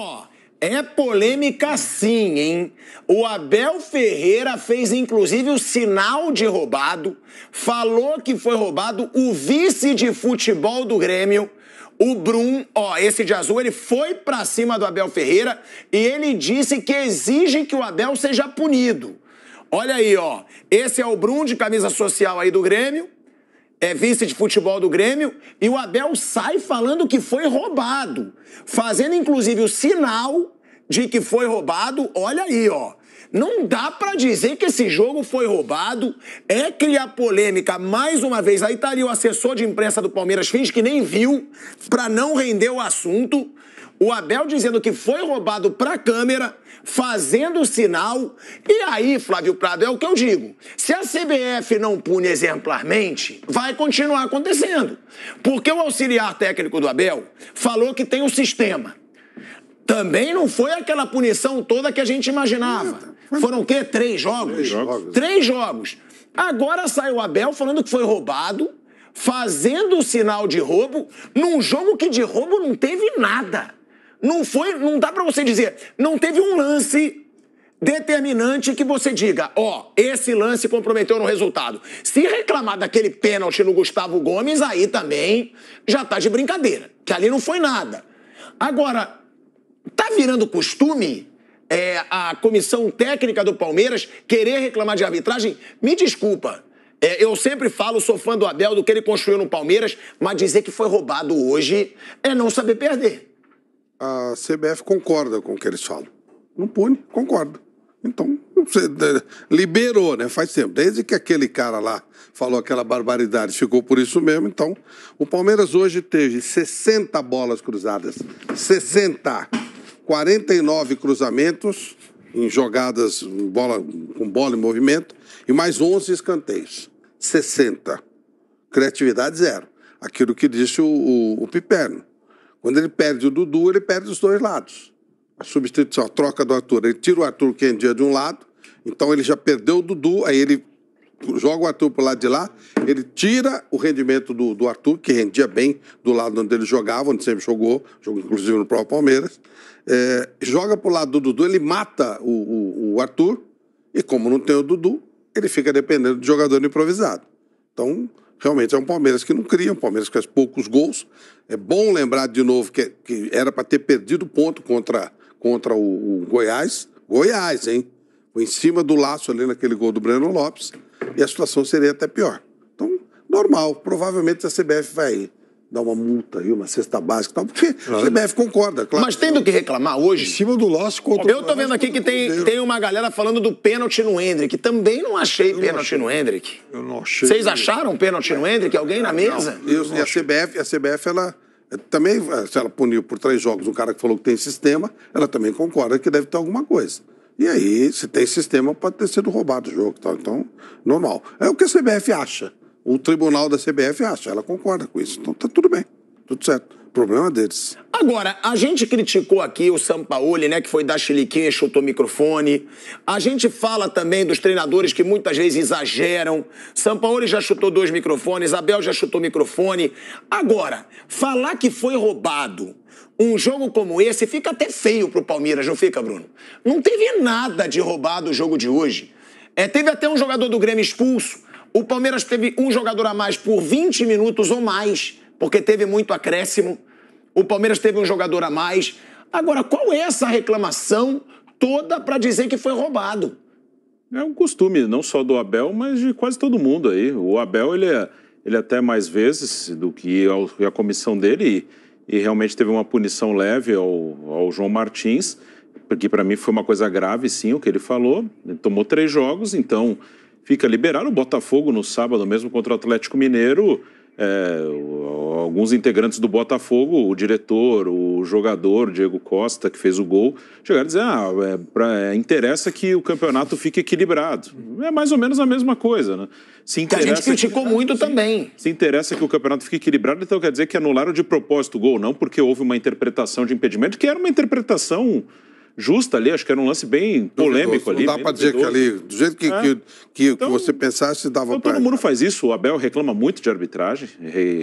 Ó, é polêmica sim, hein? O Abel Ferreira fez inclusive o sinal de roubado, falou que foi roubado o vice de futebol do Grêmio. O Brum, ó, esse de azul, ele foi pra cima do Abel Ferreira e ele disse que exige que o Abel seja punido. Olha aí, ó. Esse é o Brum de camisa social aí do Grêmio é vice de futebol do Grêmio e o Abel sai falando que foi roubado, fazendo inclusive o sinal de que foi roubado. Olha aí, ó. Não dá para dizer que esse jogo foi roubado, é criar polêmica mais uma vez. Aí tá ali o assessor de imprensa do Palmeiras, finge que nem viu, para não render o assunto o Abel dizendo que foi roubado para a câmera, fazendo sinal. E aí, Flávio Prado, é o que eu digo. Se a CBF não pune exemplarmente, vai continuar acontecendo. Porque o auxiliar técnico do Abel falou que tem o um sistema. Também não foi aquela punição toda que a gente imaginava. Foram o quê? Três jogos? Três jogos. Três jogos. Agora sai o Abel falando que foi roubado, fazendo o sinal de roubo, num jogo que de roubo não teve nada. Não foi, não dá para você dizer, não teve um lance determinante que você diga, ó, oh, esse lance comprometeu no resultado. Se reclamar daquele pênalti no Gustavo Gomes, aí também já tá de brincadeira, que ali não foi nada. Agora, tá virando costume é, a comissão técnica do Palmeiras querer reclamar de arbitragem? Me desculpa. É, eu sempre falo, sou fã do Abel, do que ele construiu no Palmeiras, mas dizer que foi roubado hoje é não saber perder a CBF concorda com o que eles falam. Não pune, concorda. Então, liberou, né? Faz tempo. Desde que aquele cara lá falou aquela barbaridade, ficou por isso mesmo. Então, o Palmeiras hoje teve 60 bolas cruzadas. 60. 49 cruzamentos em jogadas em bola, com bola em movimento e mais 11 escanteios. 60. Criatividade zero. Aquilo que disse o, o, o Piperno. Quando ele perde o Dudu, ele perde os dois lados. A substituição, a troca do Arthur. Ele tira o Arthur Kendia de um lado, então ele já perdeu o Dudu, aí ele joga o Arthur para o lado de lá, ele tira o rendimento do, do Arthur, que rendia bem do lado onde ele jogava, onde sempre jogou, jogou inclusive no próprio Palmeiras, é, joga para o lado do Dudu, ele mata o, o, o, Arthur, e como não tem o Dudu, ele fica dependendo de jogador improvisado. Então, realmente é um Palmeiras que não cria, um Palmeiras que faz poucos gols. É bom lembrar de novo que, é, que era para ter perdido ponto contra, contra o, o, Goiás. Goiás, hein? Foi em cima do laço ali naquele gol do Breno Lopes. E a situação seria até pior. Então, normal. Provavelmente a CBF vai dar uma multa aí, uma cesta básica e tal, porque claro. a CBF concorda, claro. Mas tem do que reclamar hoje. Em cima do Lócio contra Eu tô vendo aqui que tem, tem uma galera falando do pênalti no Hendrick. Também não achei pênalti achei. no Hendrick. Eu não achei. Vocês acharam pênalti no Hendrick? Alguém na mesa? Não, eu, e a CBF, a CBF, ela também, se ela puniu por três jogos um cara que falou que tem sistema, ela também concorda que deve ter alguma coisa. E aí, se tem sistema, pode ter sido roubado o jogo. Tal. Tá? Então, normal. É o que a CBF acha o tribunal da CBF acha, ela concorda com isso. Então tá tudo bem, tudo certo. Problema é deles. Agora, a gente criticou aqui o Sampaoli, né, que foi dar chiliquinha, chutou microfone. A gente fala também dos treinadores que muitas vezes exageram. Sampaoli já chutou dois microfones, Abel já chutou microfone. Agora, falar que foi roubado um jogo como esse fica até feio pro Palmeiras, não fica, Bruno? Não teve nada de roubado o jogo de hoje. É, teve até um jogador do Grêmio expulso. O Palmeiras teve um jogador a mais por 20 minutos ou mais, porque teve muito acréscimo. O Palmeiras teve um jogador a mais. Agora, qual é essa reclamação toda para dizer que foi roubado? É um costume, não só do Abel, mas de quase todo mundo aí. O Abel, ele, é, ele é até mais vezes do que a, comissão dele, e, e realmente teve uma punição leve ao, ao João Martins, porque para mim foi uma coisa grave, sim, o que ele falou. Ele tomou três jogos, então fica liberado. O Botafogo no sábado, mesmo contra o Atlético Mineiro, é, alguns integrantes do Botafogo, o diretor, o jogador, Diego Costa, que fez o gol, chegaram a dizer: ah, é, pra, é, interessa que o campeonato fique equilibrado. Uhum. É mais ou menos a mesma coisa, né? Se interessa que a gente criticou que, muito se, também. Se interessa que o campeonato fique equilibrado, então quer dizer que anularam de propósito o gol, não porque houve uma interpretação de impedimento, que era uma interpretação justa ali, acho que era um lance bem polêmico duvidoso. ali. Não dá para dizer que ali, do jeito que, é. que, que, então, que, você pensasse, dava então, para. Todo mundo faz isso, o Abel reclama muito de arbitragem,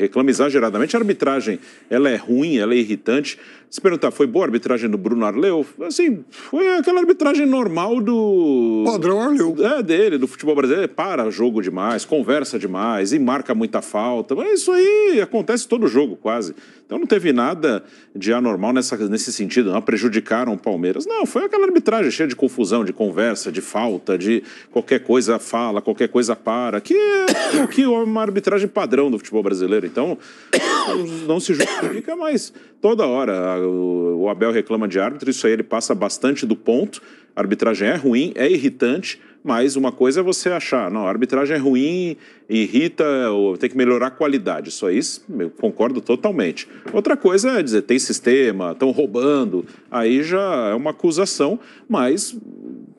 reclama exageradamente. A arbitragem, ela é ruim, ela é irritante. Se perguntar, foi boa a arbitragem do Bruno Arleu? Assim, foi aquela arbitragem normal do. Padrão Arleu. É, dele, do futebol brasileiro. Para jogo demais, conversa demais e marca muita falta. Mas isso aí acontece todo jogo, quase. Então não teve nada de anormal nessa, nesse sentido. Não prejudicaram o Palmeiras Palmeiras. Não, foi aquela arbitragem cheia de confusão, de conversa, de falta, de qualquer coisa fala, qualquer coisa para, que é o que é uma arbitragem padrão do futebol brasileiro. Então, não se justifica, mas toda hora o Abel reclama de árbitro, isso aí ele passa bastante do ponto. A arbitragem é ruim, é irritante mas uma coisa é você achar, não, a arbitragem é ruim, irrita, ou tem que melhorar a qualidade. Isso eu concordo totalmente. Outra coisa é dizer, tem sistema, estão roubando. Aí já é uma acusação, mas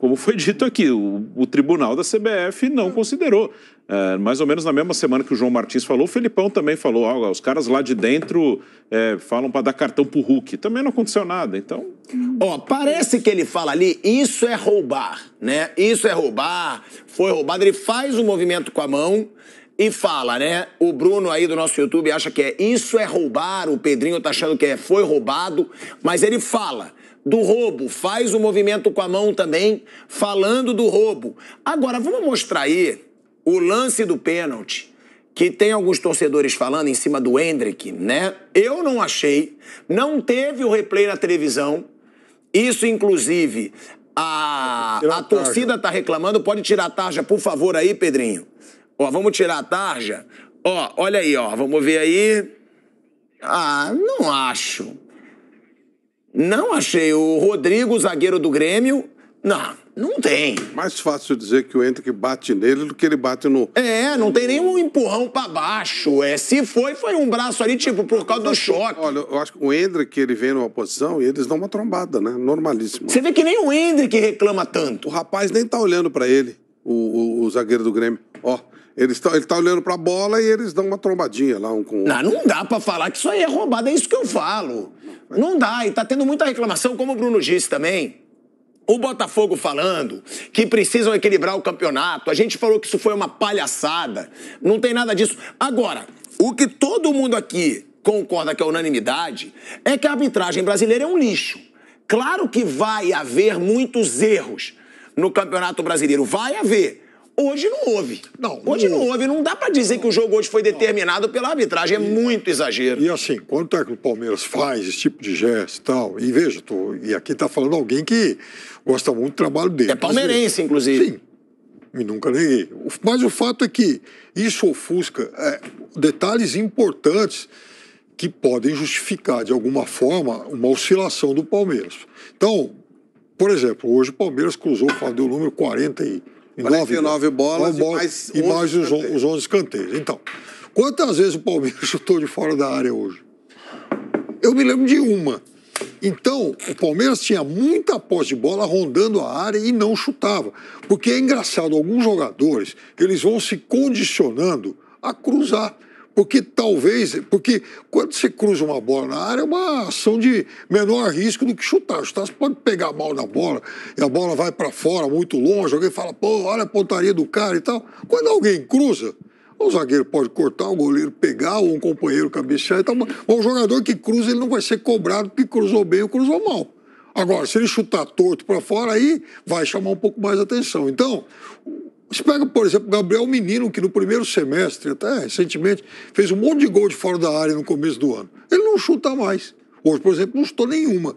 como foi dito aqui, o, o tribunal da CBF não hum. considerou. É, mais ou menos na mesma semana que o João Martins falou, o Felipão também falou: algo ah, os caras lá de dentro é, falam para dar cartão o Hulk. Também não aconteceu nada, então. Ó, oh, parece que ele fala ali: isso é roubar, né? Isso é roubar, foi roubado. Ele faz o um movimento com a mão e fala, né? O Bruno aí do nosso YouTube acha que é isso é roubar, o Pedrinho tá achando que é foi roubado, mas ele fala do roubo, faz o movimento com a mão também, falando do roubo. Agora, vamos mostrar aí o lance do pênalti, que tem alguns torcedores falando em cima do Hendrick, né? Eu não achei, não teve o replay na televisão. Isso, inclusive, a, a, a torcida tá reclamando. Pode tirar a tarja, por favor, aí, Pedrinho. Ó, vamos tirar a tarja. Ó, olha aí, ó. Vamos ver aí. Ah, não acho. Não achei. O Rodrigo, zagueiro do Grêmio, não, não tem. Mais fácil dizer que o que bate nele do que ele bate no. É, não tem nenhum empurrão para baixo. É, se foi, foi um braço ali, tipo, por causa do choque. Olha, eu acho que o Hendrick, ele vem numa posição e eles dão uma trombada, né? Normalíssimo. Você vê que nem o Hendrick reclama tanto. O rapaz nem tá olhando para ele, o, o, o zagueiro do Grêmio. Ó. Eles tão, ele tá olhando para a bola e eles dão uma trombadinha lá um com o Não, não dá para falar que isso aí é roubado, é isso que eu falo. Não dá, e está tendo muita reclamação, como o Bruno disse também. O Botafogo falando que precisam equilibrar o campeonato. A gente falou que isso foi uma palhaçada. Não tem nada disso. Agora, o que todo mundo aqui concorda que é unanimidade é que a arbitragem brasileira é um lixo. Claro que vai haver muitos erros no Campeonato Brasileiro. Vai haver. Hoje não houve. Não, hoje não houve. não houve. Não dá para dizer que o jogo hoje foi determinado pela arbitragem. É e, muito exagero. E assim, quando é que o Palmeiras faz esse tipo de gesto e tal, e veja, tô, e aqui está falando alguém que gosta muito do trabalho dele. É palmeirense, inclusive. Sim. E nunca nem. Mas o fato é que isso ofusca é, detalhes importantes que podem justificar, de alguma forma, uma oscilação do Palmeiras. Então, por exemplo, hoje o Palmeiras cruzou, deu o número 40 e 49 bolas, bolas mais e mais, os, escanteios. 11 escanteios. Então, quantas vezes o Palmeiras chutou de fora da área hoje? Eu me lembro de uma. Então, o Palmeiras tinha muita posse de bola rondando a área e não chutava. Porque é engraçado, alguns jogadores, eles vão se condicionando a cruzar porque talvez, porque quando você cruza uma bola na área, é uma ação de menor risco do que chutar. Chutar, você pode pegar mal na bola e a bola vai para fora, muito longe, alguém fala, pô, olha a pontaria do cara e tal. Quando alguém cruza, o zagueiro pode cortar, o goleiro pegar, ou um companheiro cabecear e tal. Mas o jogador que cruza, ele não vai ser cobrado porque cruzou bem ou cruzou mal. Agora, se ele chutar torto para fora, aí vai chamar um pouco mais atenção. Então, você pega, por exemplo, o Gabriel Menino, que no primeiro semestre, até recentemente, fez um monte de gol de fora da área no começo do ano. Ele não chuta mais. Hoje, por exemplo, não chutou nenhuma.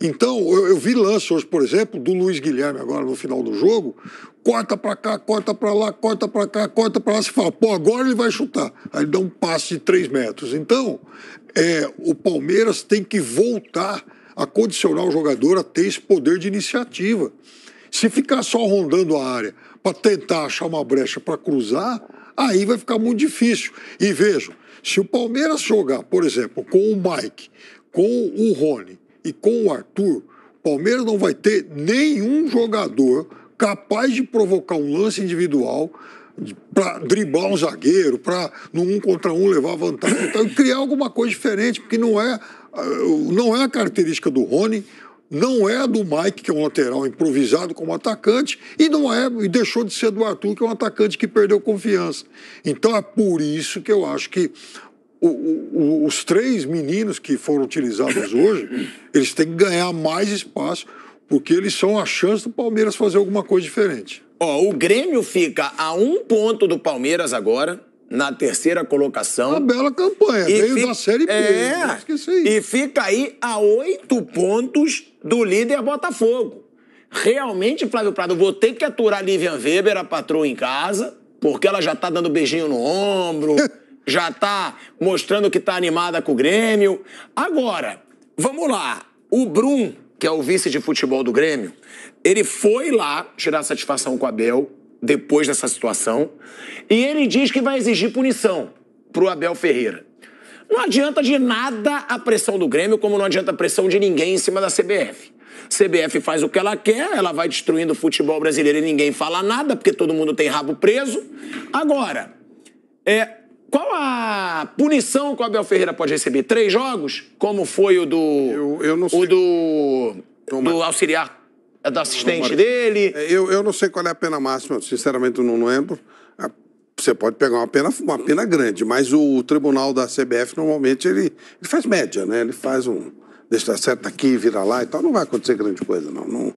Então, eu, eu vi lances hoje, por exemplo, do Luiz Guilherme agora no final do jogo, corta para cá, corta para lá, corta para cá, corta para lá, se fala, pô, agora ele vai chutar. Aí ele dá um passe de três metros. Então, é, o Palmeiras tem que voltar a condicionar o jogador a ter esse poder de iniciativa. Se ficar só rondando a área para tentar achar uma brecha para cruzar, aí vai ficar muito difícil. E vejam, se o Palmeiras jogar, por exemplo, com o Mike, com o Rony e com o Arthur, o Palmeiras não vai ter nenhum jogador capaz de provocar um lance individual para driblar um zagueiro, para no um contra um levar vantagem, então, criar alguma coisa diferente, porque não é ah, não é a característica do Rony, não é do Mike, que é um lateral improvisado como atacante, e não é e deixou de ser do Arthur, que é um atacante que perdeu confiança. Então é por isso que eu acho que o, o, os três meninos que foram utilizados hoje, eles têm que ganhar mais espaço, porque eles são a chance do Palmeiras fazer alguma coisa diferente. Ó, o Grêmio fica a um ponto do Palmeiras agora, na terceira colocação. Uma bela campanha, e veio fica, da Série B. É, e fica aí a oito pontos do líder Botafogo. Realmente, Flávio Prado, vou ter que aturar a Lívia Weber, a patroa em casa, porque ela já está dando beijinho no ombro, já está mostrando que está animada com o Grêmio. Agora, vamos lá. O Brum, que é o vice de futebol do Grêmio, ele foi lá tirar satisfação com a Bel, depois dessa situação, e ele diz que vai exigir punição para o Abel Ferreira. Não adianta de nada a pressão do Grêmio, como não adianta a pressão de ninguém em cima da CBF. CBF faz o que ela quer, ela vai destruindo o futebol brasileiro e ninguém fala nada, porque todo mundo tem rabo preso. Agora, é, qual a punição que o Abel Ferreira pode receber? Três jogos? Como foi o do. Eu, eu não sei. O do. Toma. Do auxiliar é da assistente dele. É, eu, eu não sei qual é a pena máxima, sinceramente eu não lembro. Ah, você pode pegar uma pena, uma pena grande, mas o tribunal da CBF normalmente ele, ele faz média, né? Ele faz um. Deixa certo aqui, vira lá e tal. Não vai acontecer grande coisa, não. não...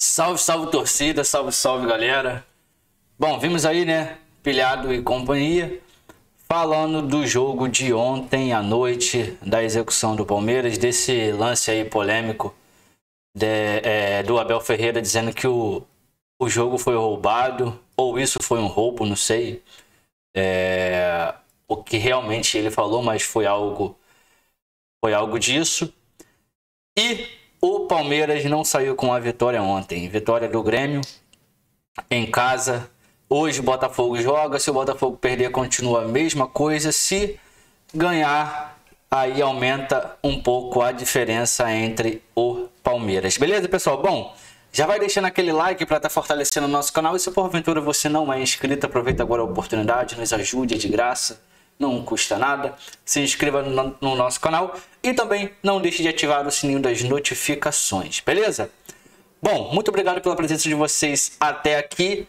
Salve, salve torcida, salve, salve galera. Bom, vimos aí, né? Pilhado e companhia Falando do jogo de ontem à noite, da execução do Palmeiras, desse lance aí polêmico de, é, do Abel Ferreira dizendo que o, o jogo foi roubado, ou isso foi um roubo, não sei. É, o que realmente ele falou, mas foi algo, foi algo disso. E o Palmeiras não saiu com a vitória ontem. Vitória do Grêmio em casa Hoje o Botafogo joga, se o Botafogo perder continua a mesma coisa, se ganhar aí aumenta um pouco a diferença entre o Palmeiras. Beleza, pessoal? Bom, já vai deixando aquele like para estar tá fortalecendo o nosso canal. E se porventura você não é inscrito, aproveita agora a oportunidade, nos ajude é de graça, não custa nada. Se inscreva no, no nosso canal e também não deixe de ativar o sininho das notificações, beleza? Bom, muito obrigado pela presença de vocês até aqui